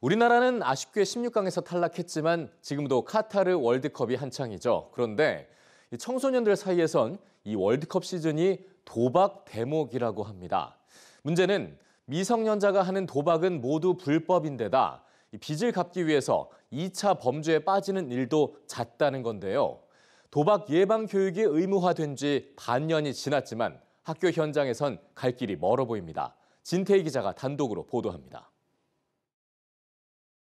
우리나라는 아쉽게 16강에서 탈락했지만 지금도 카타르 월드컵이 한창이죠. 그런데 청소년들 사이에선 이 월드컵 시즌이 도박 대목이라고 합니다. 문제는 미성년자가 하는 도박은 모두 불법인데다 빚을 갚기 위해서 2차 범죄에 빠지는 일도 잦다는 건데요. 도박 예방 교육이 의무화된 지 반년이 지났지만 학교 현장에선 갈 길이 멀어 보입니다. 진태희 기자가 단독으로 보도합니다.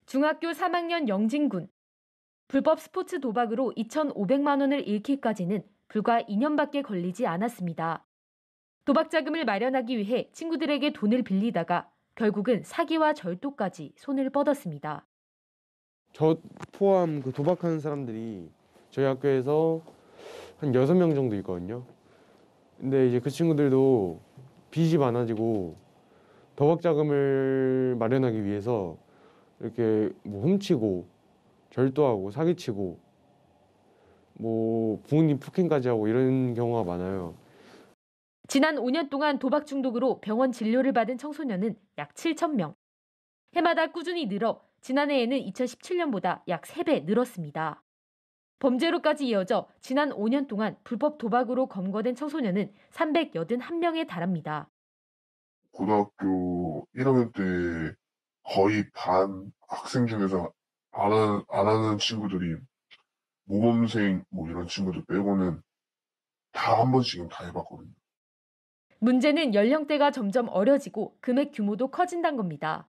중학교 3학년 영진군. 불법 스포츠 도박으로 2,500만 원을 잃기까지는 불과 2년밖에 걸리지 않았습니다. 도박 자금을 마련하기 위해 친구들에게 돈을 빌리다가 결국은 사기와 절도까지 손을 뻗었습니다. 저 포함 그 도박하는 사람들이 저희 학교에서 한 6명 정도 있거든요. 근데 이제 그 친구들도 빚이 많아지고 도박 자금을 마련하기 위해서 이렇게 뭐 훔치고 절도하고 사기치고 뭐 부모님 폭행까지 하고 이런 경우가 많아요. 지난 5년 동안 도박 중독으로 병원 진료를 받은 청소년은 약 7천 명. 해마다 꾸준히 늘어 지난해에는 2017년보다 약 3배 늘었습니다. 범죄로까지 이어져 지난 5년 동안 불법 도박으로 검거된 청소년은 381명에 달합니다. 고등학교 1학년 때 거의 반 학생 중에서 안, 하, 안 하는 친구들이 모범생 뭐 이런 친구들 빼고는 다 한 번씩은 다 해봤거든요. 문제는 연령대가 점점 어려지고 금액 규모도 커진다는 겁니다.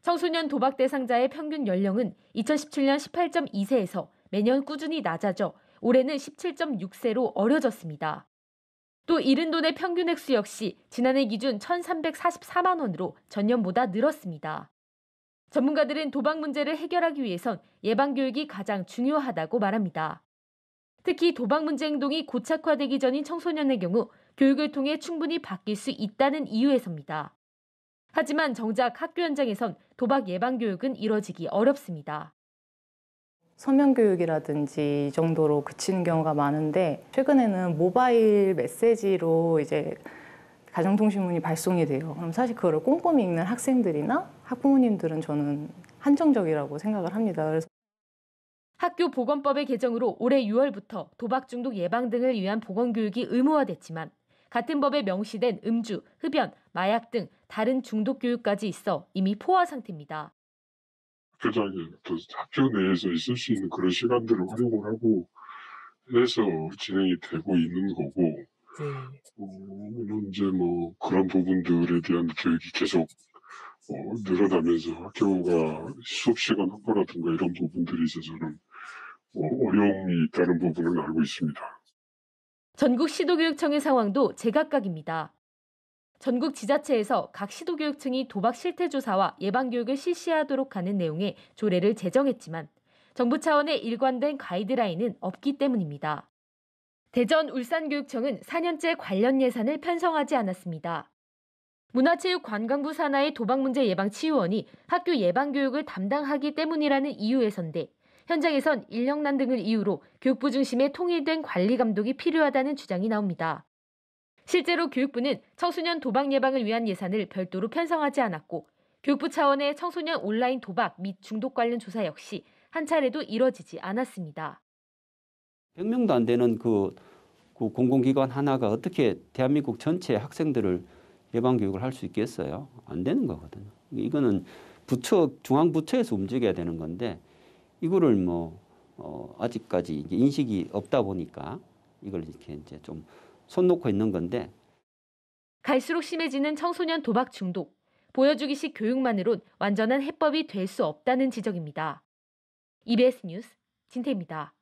청소년 도박 대상자의 평균 연령은 2017년 18.2세에서 매년 꾸준히 낮아져 올해는 17.6세로 어려졌습니다. 또 잃은 돈의 평균 액수 역시 지난해 기준 1,344만 원으로 전년보다 늘었습니다. 전문가들은 도박 문제를 해결하기 위해선 예방 교육이 가장 중요하다고 말합니다. 특히 도박 문제 행동이 고착화되기 전인 청소년의 경우 교육을 통해 충분히 바뀔 수 있다는 이유에서입니다. 하지만 정작 학교 현장에선 도박 예방 교육은 이뤄지기 어렵습니다. 서면교육이라든지 이 정도로 그치는 경우가 많은데 최근에는 모바일 메시지로 이제 가정통신문이 발송이 돼요. 그럼 사실 그거를 꼼꼼히 읽는 학생들이나 학부모님들은 저는 한정적이라고 생각을 합니다. 그래서 학교 보건법의 개정으로 올해 6월부터 도박 중독 예방 등을 위한 보건 교육이 의무화됐지만 같은 법에 명시된 음주, 흡연, 마약 등 다른 중독 교육까지 있어 이미 포화 상태입니다. 학교장에 또 그 학교 내에서 있을 수 있는 그런 시간들을 활용을 하고 해서 진행이 되고 있는 거고 네. 어, 물론 음. 이제 뭐 그런 부분들에 대한 교육이 계속 어, 늘어나면서 학교가 수업 시간 확보라든가 이런 부분들이 있어서는 어, 어려움이 있다는 부분을 알고 있습니다. 전국 시도교육청의 상황도 제각각입니다. 전국 지자체에서 각 시도교육청이 도박 실태 조사와 예방 교육을 실시하도록 하는 내용의 조례를 제정했지만 정부 차원의 일관된 가이드라인은 없기 때문입니다. 대전 울산교육청은 4년째 관련 예산을 편성하지 않았습니다. 문화체육관광부 산하의 도박문제 예방 치유원이 학교 예방교육을 담당하기 때문이라는 이유에선데 현장에선 인력난 등을 이유로 교육부 중심의 통일된 관리 감독이 필요하다는 주장이 나옵니다. 실제로 교육부는 청소년 도박 예방을 위한 예산을 별도로 편성하지 않았고 교육부 차원의 청소년 온라인 도박 및 중독 관련 조사 역시 한 차례도 이뤄지지 않았습니다. 100명도 안 되는 그, 그 공공기관 하나가 어떻게 대한민국 전체 학생들을 예방 교육을 할 수 있겠어요? 안 되는 거거든요. 이거는 부처 중앙 부처에서 움직여야 되는 건데 이거를 뭐 어, 아직까지 인식이 없다 보니까 이걸 이렇게 이제 좀손 놓고 있는 건데 갈수록 심해지는 청소년 도박 중독. 보여주기식 교육만으론 완전한 해법이 될 수 없다는 지적입니다. EBS 뉴스 진태입니다.